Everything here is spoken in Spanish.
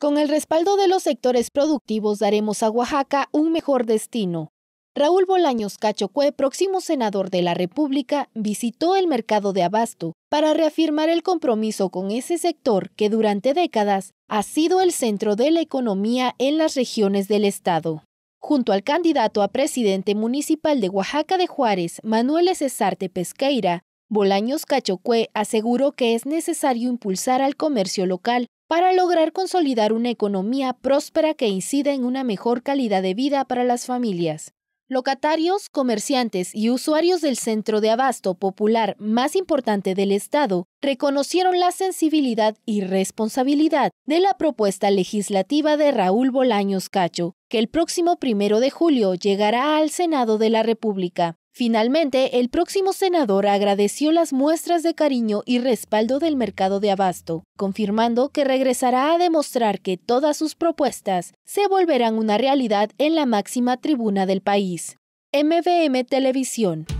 Con el respaldo de los sectores productivos daremos a Oaxaca un mejor destino. Raúl Bolaños Cachocue, próximo senador de la República, visitó el mercado de abasto para reafirmar el compromiso con ese sector que durante décadas ha sido el centro de la economía en las regiones del Estado. Junto al candidato a presidente municipal de Oaxaca de Juárez, Manuel Cesarte Pesqueira, Bolaños Cachocue aseguró que es necesario impulsar al comercio local para lograr consolidar una economía próspera que incida en una mejor calidad de vida para las familias. Locatarios, comerciantes y usuarios del centro de abasto popular más importante del Estado reconocieron la sensibilidad y responsabilidad de la propuesta legislativa de Raúl Bolaños Cacho, que el próximo primero de julio llegará al Senado de la República. Finalmente, el próximo senador agradeció las muestras de cariño y respaldo del mercado de abasto, confirmando que regresará a demostrar que todas sus propuestas se volverán una realidad en la máxima tribuna del país. MBM Televisión.